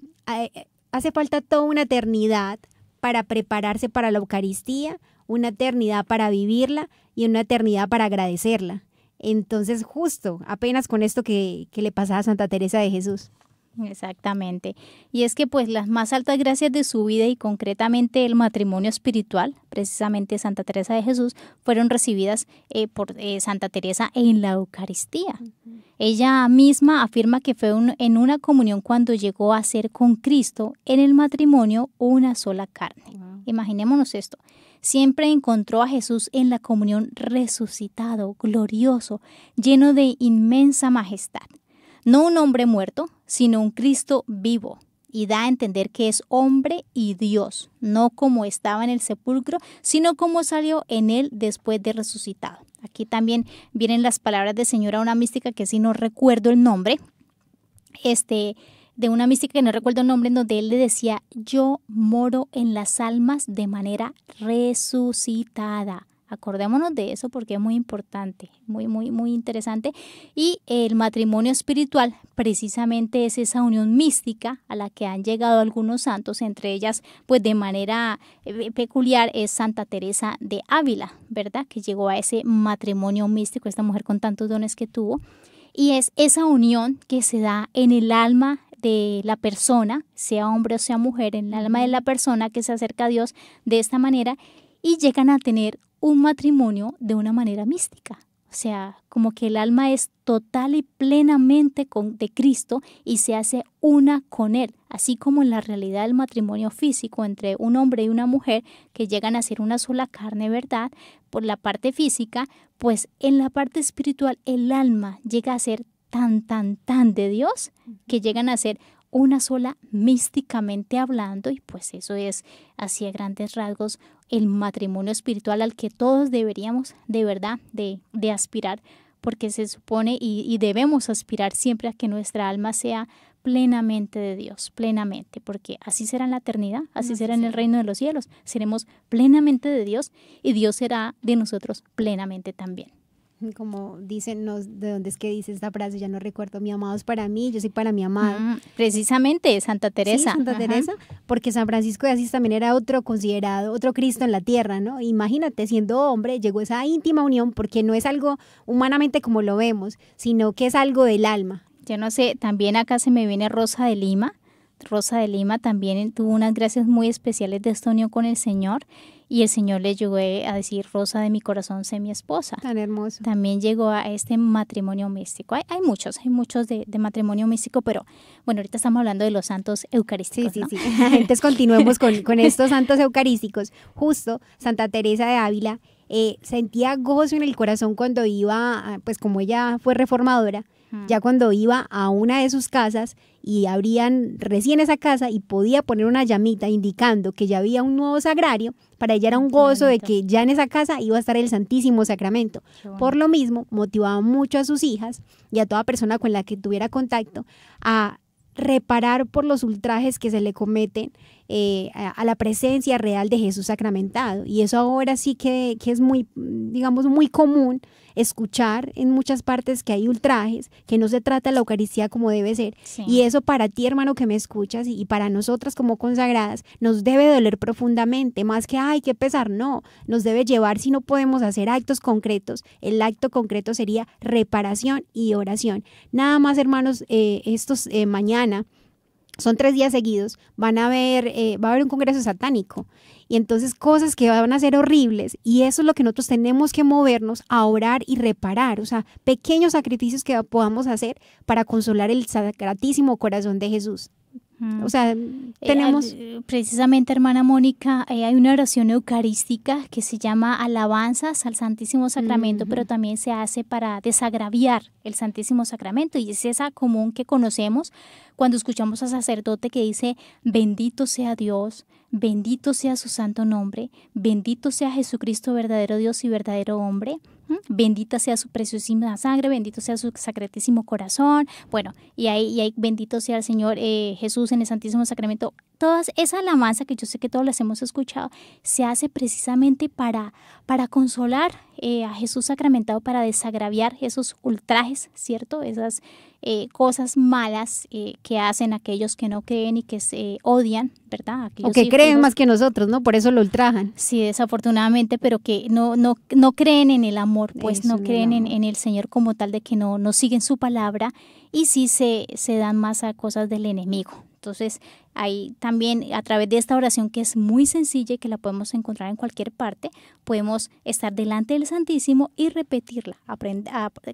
hace falta toda una eternidad para prepararse para la Eucaristía, una eternidad para vivirla y una eternidad para agradecerla. Entonces, justo, apenas con esto que, que le pasaba a Santa Teresa de Jesús. Exactamente. Y es que pues las más altas gracias de su vida y concretamente el matrimonio espiritual, precisamente Santa Teresa de Jesús, fueron recibidas eh, por eh, Santa Teresa en la Eucaristía. Ella misma afirma que fue en una comunión cuando llegó a ser con Cristo en el matrimonio una sola carne. Imaginémonos esto. Siempre encontró a Jesús en la comunión resucitado, glorioso, lleno de inmensa majestad. No un hombre muerto, sino un Cristo vivo y da a entender que es hombre y Dios, no como estaba en el sepulcro, sino como salió en él después de resucitado. Aquí también vienen las palabras de señora una mística que si no recuerdo el nombre, este de una mística que no recuerdo el nombre, donde él le decía, yo moro en las almas de manera resucitada. Acordémonos de eso porque es muy importante, muy, muy, muy interesante. Y el matrimonio espiritual precisamente es esa unión mística a la que han llegado algunos santos, entre ellas, pues de manera eh, peculiar es Santa Teresa de Ávila, ¿verdad? Que llegó a ese matrimonio místico, esta mujer con tantos dones que tuvo. Y es esa unión que se da en el alma de la persona, sea hombre o sea mujer, en el alma de la persona que se acerca a Dios de esta manera y llegan a tener un matrimonio de una manera mística. O sea, como que el alma es total y plenamente con, de Cristo y se hace una con Él, así como en la realidad del matrimonio físico entre un hombre y una mujer que llegan a ser una sola carne, ¿verdad? Por la parte física, pues en la parte espiritual el alma llega a ser tan, tan, tan de Dios que llegan a ser una sola místicamente hablando y pues eso es así a grandes rasgos el matrimonio espiritual al que todos deberíamos de verdad de, aspirar porque se supone y, debemos aspirar siempre a que nuestra alma sea plenamente de Dios, plenamente, porque así será en la eternidad, así será en el reino de los cielos, seremos plenamente de Dios y Dios será de nosotros plenamente también. como dicen, no, de dónde es que dice esta frase, ya no recuerdo, mi amado es para mí, yo soy para mi amado. Mm, precisamente, Santa Teresa. Santa Teresa, porque San Francisco de Asís también era otro considerado, otro Cristo en la tierra, ¿no? Imagínate, siendo hombre, llegó esa íntima unión, porque no es algo humanamente como lo vemos, sino que es algo del alma. Yo no sé, también acá se me viene Rosa de Lima. Rosa de Lima también tuvo unas gracias muy especiales de esta unión con el Señor y el Señor le llegó eh, a decir, Rosa de mi corazón, sé mi esposa. Tan hermoso. También llegó a este matrimonio místico. Hay, muchos, hay muchos de, matrimonio místico, pero bueno, ahorita estamos hablando de los santos eucarísticos. Sí, sí, sí. Entonces continuemos con, estos santos eucarísticos. Justo, Santa Teresa de Ávila eh, sentía gozo en el corazón cuando iba, ah, pues como ella fue reformadora, ya cuando iba a una de sus casas y abrían recién esa casa y podía poner una llamita indicando que ya había un nuevo sagrario, para ella era un gozo de que ya en esa casa iba a estar el Santísimo Sacramento. Por lo mismo, motivaba mucho a sus hijas y a toda persona con la que tuviera contacto a reparar por los ultrajes que se le cometen eh, a, la presencia real de Jesús sacramentado. Y eso ahora sí que, es muy, digamos, muy común escuchar en muchas partes que hay ultrajes, que no se trata la Eucaristía como debe ser. Y eso para ti, hermano, que me escuchas y para nosotras como consagradas, nos debe doler profundamente, más que, ay, qué pesar, no, nos debe llevar si no podemos hacer actos concretos. El acto concreto sería reparación y oración. Nada más, hermanos, eh, estos eh, mañana son tres días seguidos, van a haber, eh, va a haber un congreso satánico. Y entonces cosas que van a ser horribles. Y eso es lo que nosotros tenemos que movernos a orar y reparar. O sea, pequeños sacrificios que podamos hacer para consolar el sacratísimo corazón de Jesús. O sea, eh, tenemos... Eh, precisamente, hermana Mónica, eh, hay una oración eucarística que se llama alabanzas al Santísimo Sacramento, pero también se hace para desagraviar el Santísimo Sacramento. Y es esa común que conocemos cuando escuchamos a sacerdote que dice, bendito sea Dios, bendito sea su santo nombre, bendito sea Jesucristo verdadero Dios y verdadero hombre. Bendita sea su preciosísima sangre, bendito sea su sacratísimo corazón. Bueno, y ahí, y ahí bendito sea el Señor eh, Jesús en el Santísimo Sacramento todas esa alabanza que yo sé que todos las hemos escuchado, se hace precisamente para, para consolar eh, a Jesús sacramentado, para desagraviar esos ultrajes, ¿cierto? Esas eh, cosas malas eh, que hacen aquellos que no creen y que se odian, ¿verdad? o que creen más que nosotros, ¿no? Por eso lo ultrajan. Sí, desafortunadamente, pero que no, no, no creen en el amor, pues no creen en, el Señor como tal, de que no, no siguen su palabra y sí se, se dan más a cosas del enemigo. Entonces, ahí también a través de esta oración que es muy sencilla y que la podemos encontrar en cualquier parte, podemos estar delante del Santísimo y repetirla,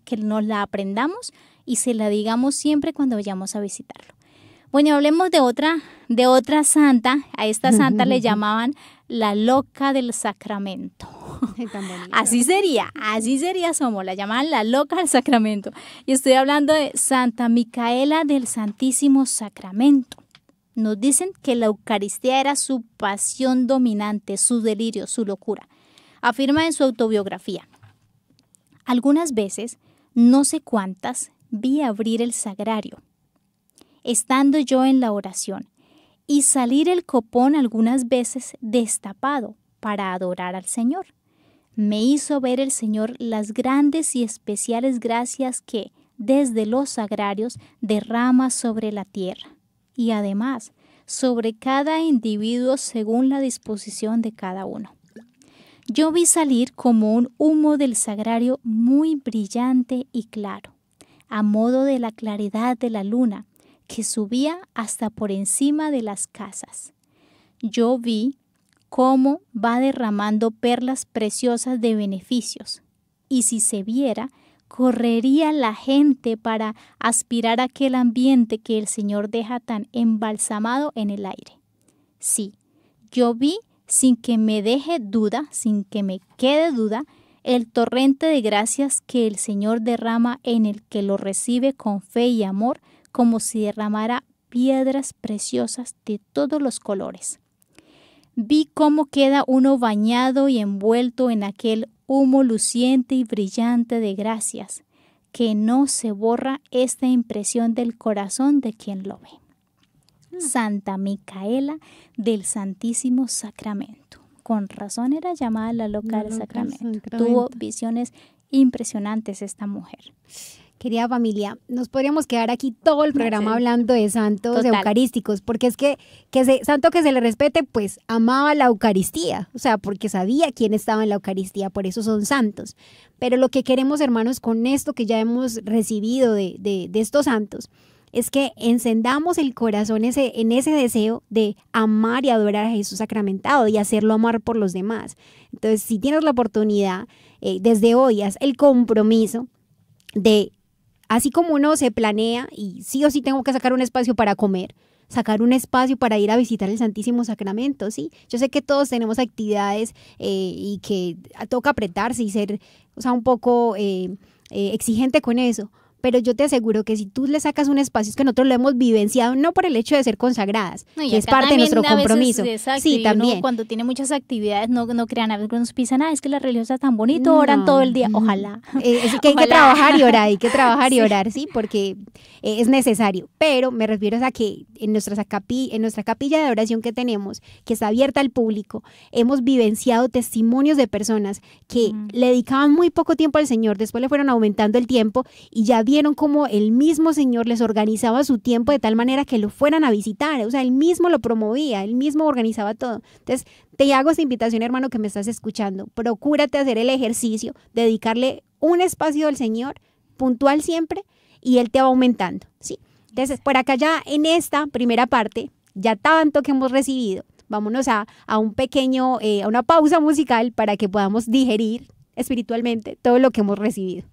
que nos la aprendamos y se la digamos siempre cuando vayamos a visitarlo. Bueno, hablemos de otra, de otra santa. A esta santa le llamaban la loca del sacramento. así sería, así sería Somo, la llamaban la loca del sacramento. Y estoy hablando de Santa Micaela del Santísimo Sacramento. Nos dicen que la Eucaristía era su pasión dominante, su delirio, su locura. Afirma en su autobiografía. Algunas veces, no sé cuántas, vi abrir el sagrario. Estando yo en la oración, y salir el copón algunas veces destapado para adorar al Señor. Me hizo ver el Señor las grandes y especiales gracias que desde los sagrarios derrama sobre la tierra y además sobre cada individuo según la disposición de cada uno. Yo vi salir como un humo del sagrario muy brillante y claro, a modo de la claridad de la luna, que subía hasta por encima de las casas. Yo vi cómo va derramando perlas preciosas de beneficios, y si se viera, correría la gente para aspirar aquel ambiente que el Señor deja tan embalsamado en el aire. Sí, yo vi sin que me deje duda, sin que me quede duda, el torrente de gracias que el Señor derrama en el que lo recibe con fe y amor como si derramara piedras preciosas de todos los colores. Vi cómo queda uno bañado y envuelto en aquel humo luciente y brillante de gracias, que no se borra esta impresión del corazón de quien lo ve. Mm. Santa Micaela del Santísimo Sacramento. Con razón era llamada la local, del Sacramento. Tuvo visiones impresionantes esta mujer. Querida familia, nos podríamos quedar aquí todo el programa hablando de santos eucarísticos, porque es que, que santo que se le respete, pues amaba la Eucaristía, o sea, porque sabía quién estaba en la Eucaristía, por eso son santos. Pero lo que queremos, hermanos, con esto que ya hemos recibido de, de, estos santos, es que encendamos el corazón ese, en ese deseo de amar y adorar a Jesús sacramentado y hacerlo amar por los demás. Entonces, si tienes la oportunidad, eh, desde hoy, haz el compromiso de Así como uno se planea y sí o sí tengo que sacar un espacio para comer, sacar un espacio para ir a visitar el Santísimo Sacramento, ¿sí? Yo sé que todos tenemos actividades eh, y que toca apretarse y ser, o sea, un poco eh, eh, exigente con eso, pero yo te aseguro que si tú le sacas un espacio, es que nosotros lo hemos vivenciado, no por el hecho de ser consagradas, que es parte de nuestro compromiso. sí, también. cuando tiene muchas actividades, no, no crean, a veces nos pisan, ah, es que la religión está tan bonito, oran todo el día, ojalá. Eh, es que hay que trabajar y orar, hay que trabajar y orar, sí, porque eh, es necesario, pero me refiero a que en, nuestra en nuestra capilla de oración que tenemos, que está abierta al público, hemos vivenciado testimonios de personas que le dedicaban muy poco tiempo al Señor, después le fueron aumentando el tiempo y ya vieron cómo el mismo Señor les organizaba su tiempo de tal manera que lo fueran a visitar, o sea, él mismo lo promovía, él mismo organizaba todo. Entonces, te hago esta invitación, hermano, que me estás escuchando. Procúrate hacer el ejercicio, dedicarle un espacio al Señor, puntual siempre, y Él te va aumentando, ¿sí? Entonces, por acá ya en esta primera parte, ya tanto que hemos recibido, vámonos a, a un pequeño, eh, a una pausa musical para que podamos digerir espiritualmente todo lo que hemos recibido.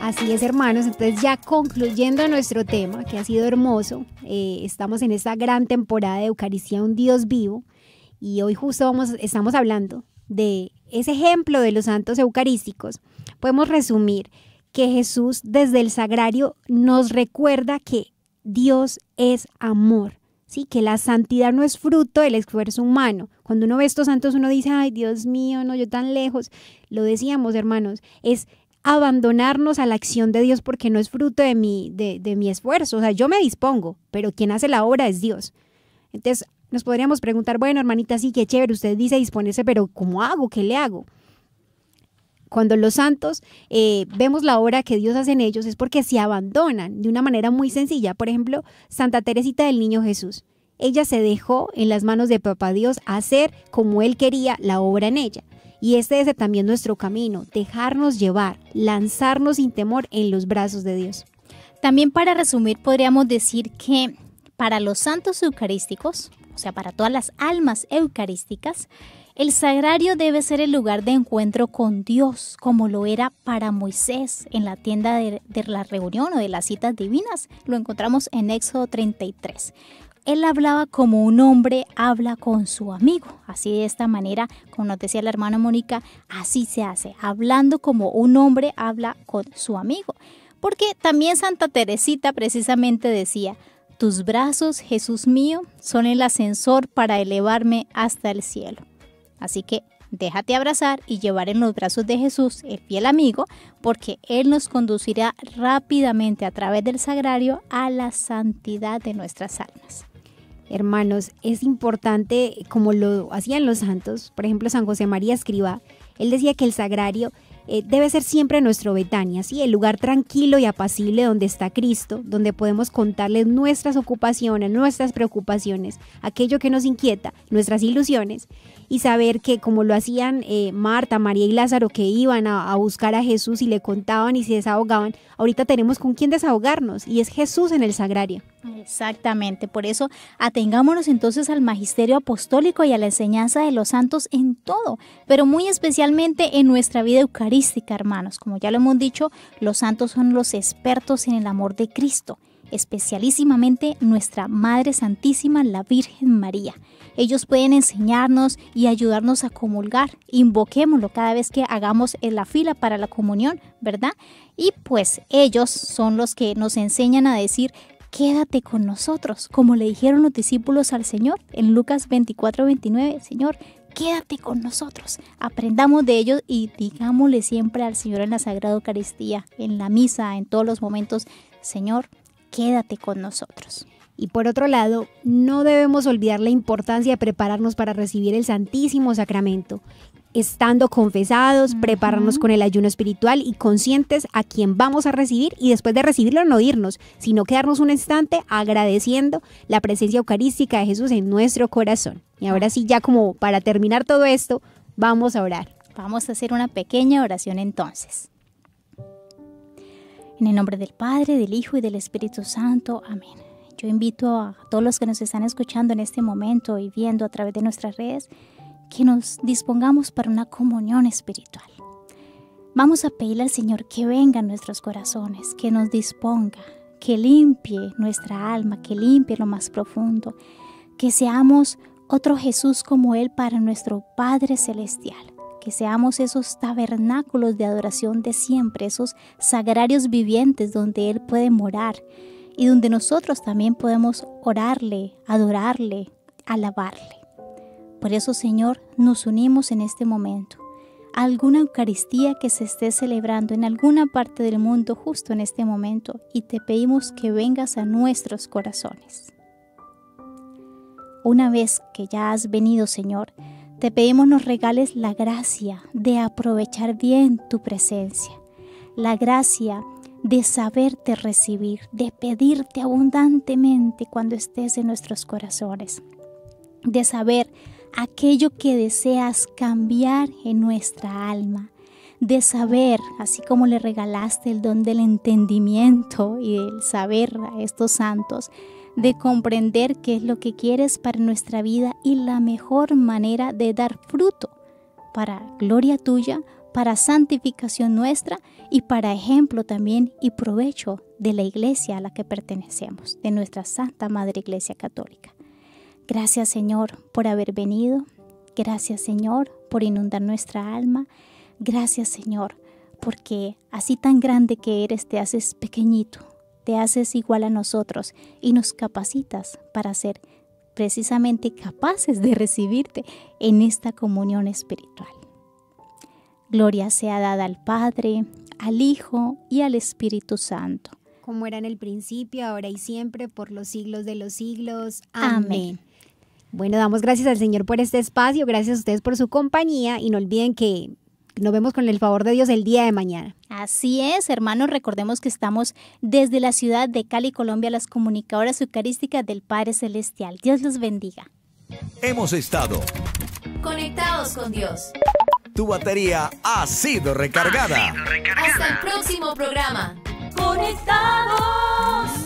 Así es, hermanos. Entonces, ya concluyendo nuestro tema, que ha sido hermoso, eh, estamos en esta gran temporada de Eucaristía, un Dios vivo, y hoy justo vamos, estamos hablando de ese ejemplo de los santos eucarísticos. Podemos resumir que Jesús desde el sagrario nos recuerda que Dios es amor. ¿sí? que la santidad no es fruto del esfuerzo humano. Cuando uno ve estos santos, uno dice, ay Dios mío, no, yo tan lejos. Lo decíamos, hermanos, es abandonarnos a la acción de Dios porque no es fruto de mi, de, de mi esfuerzo. O sea, yo me dispongo, pero quien hace la obra es Dios. Entonces, nos podríamos preguntar, bueno, hermanita, sí, qué chévere, usted dice disponerse, pero ¿cómo hago? ¿Qué le hago? cuando los santos eh, vemos la obra que Dios hace en ellos es porque se abandonan de una manera muy sencilla. Por ejemplo, Santa Teresita del Niño Jesús. Ella se dejó en las manos de Papá Dios hacer como Él quería la obra en ella. Y este es también nuestro camino, dejarnos llevar, lanzarnos sin temor en los brazos de Dios. También para resumir, podríamos decir que para los santos eucarísticos, o sea, para todas las almas eucarísticas, el sagrario debe ser el lugar de encuentro con Dios, como lo era para Moisés en la tienda de, la reunión o de las citas divinas. Lo encontramos en Éxodo 33 él hablaba como un hombre habla con su amigo. Así de esta manera, como nos decía la hermana Mónica, así se hace, hablando como un hombre habla con su amigo. Porque también Santa Teresita precisamente decía, tus brazos, Jesús mío, son el ascensor para elevarme hasta el cielo. Así que déjate abrazar y llevar en los brazos de Jesús, el fiel amigo, porque Él nos conducirá rápidamente a través del sagrario a la santidad de nuestras almas. Hermanos, es importante, como lo hacían los santos, por ejemplo San José María Escriba, él decía que el sagrario eh, debe ser siempre nuestro Betania, ¿sí? el lugar tranquilo y apacible donde está Cristo, donde podemos contarle nuestras ocupaciones, nuestras preocupaciones, aquello que nos inquieta, nuestras ilusiones, y saber que como lo hacían eh, Marta, María y Lázaro, que iban a, a, buscar a Jesús y le contaban y se desahogaban, ahorita tenemos con quién desahogarnos y es Jesús en el sagrario. Exactamente, por eso atengámonos entonces al magisterio apostólico y a la enseñanza de los santos en todo, pero muy especialmente en nuestra vida eucarística, hermanos. Como ya lo hemos dicho, los santos son los expertos en el amor de Cristo especialísimamente nuestra Madre Santísima, la Virgen María. Ellos pueden enseñarnos y ayudarnos a comulgar. Invoquémoslo cada vez que hagamos en la fila para la comunión, ¿verdad? Y pues ellos son los que nos enseñan a decir quédate con nosotros, como le dijeron los discípulos al Señor en Lucas 24-29, Señor, quédate con nosotros, aprendamos de ellos y digámosle siempre al Señor en la Sagrada Eucaristía, en la misa, en todos los momentos, Señor, quédate con nosotros. Y por otro lado, no debemos olvidar la importancia de prepararnos para recibir el Santísimo Sacramento, estando confesados, prepararnos con el ayuno espiritual y conscientes a quien vamos a recibir y después de recibirlo no irnos, sino quedarnos un instante agradeciendo la presencia eucarística de Jesús en nuestro corazón. Y ahora sí, ya como para terminar todo esto, vamos a orar. Vamos a hacer una pequeña oración entonces. En el nombre del Padre, del Hijo y del Espíritu Santo. Amén yo invito a todos los que nos están escuchando en este momento y viendo a través de nuestras redes que nos dispongamos para una comunión espiritual. Vamos a pedirle al Señor que venga a nuestros corazones, que nos disponga, que limpie nuestra alma, que limpie lo más profundo, que seamos otro Jesús como Él para nuestro Padre Celestial, que seamos esos tabernáculos de adoración de siempre, esos sagrarios vivientes donde Él puede morar y donde nosotros también podemos orarle, adorarle, alabarle. Por eso, Señor, nos unimos en este momento a alguna Eucaristía que se esté celebrando en alguna parte del mundo justo en este momento y te pedimos que vengas a nuestros corazones. Una vez que ya has venido, Señor, te pedimos nos regales la gracia de aprovechar bien tu presencia, la gracia de de saberte recibir, de pedirte abundantemente cuando estés en nuestros corazones, de saber aquello que deseas cambiar en nuestra alma, de saber, así como le regalaste el don del entendimiento y el saber a estos santos, de comprender qué es lo que quieres para nuestra vida y la mejor manera de dar fruto para gloria tuya, para santificación nuestra y para ejemplo también y provecho de la iglesia a la que pertenecemos, de nuestra Santa Madre Iglesia Católica. Gracias Señor por haber venido, gracias Señor por inundar nuestra alma, gracias Señor porque así tan grande que eres te haces pequeñito, te haces igual a nosotros y nos capacitas para ser precisamente capaces de recibirte en esta comunión espiritual. Gloria sea dada al Padre, al Hijo y al Espíritu Santo. Como era en el principio, ahora y siempre, por los siglos de los siglos. Amén. Bueno, damos gracias al Señor por este espacio, gracias a ustedes por su compañía y no olviden que nos vemos con el favor de Dios el día de mañana. Así es, hermanos, recordemos que estamos desde la ciudad de Cali, Colombia, las comunicadoras eucarísticas del Padre Celestial. Dios los bendiga. Hemos estado conectados con Dios tu batería ha sido recargada. Hasta el próximo programa. Conectados.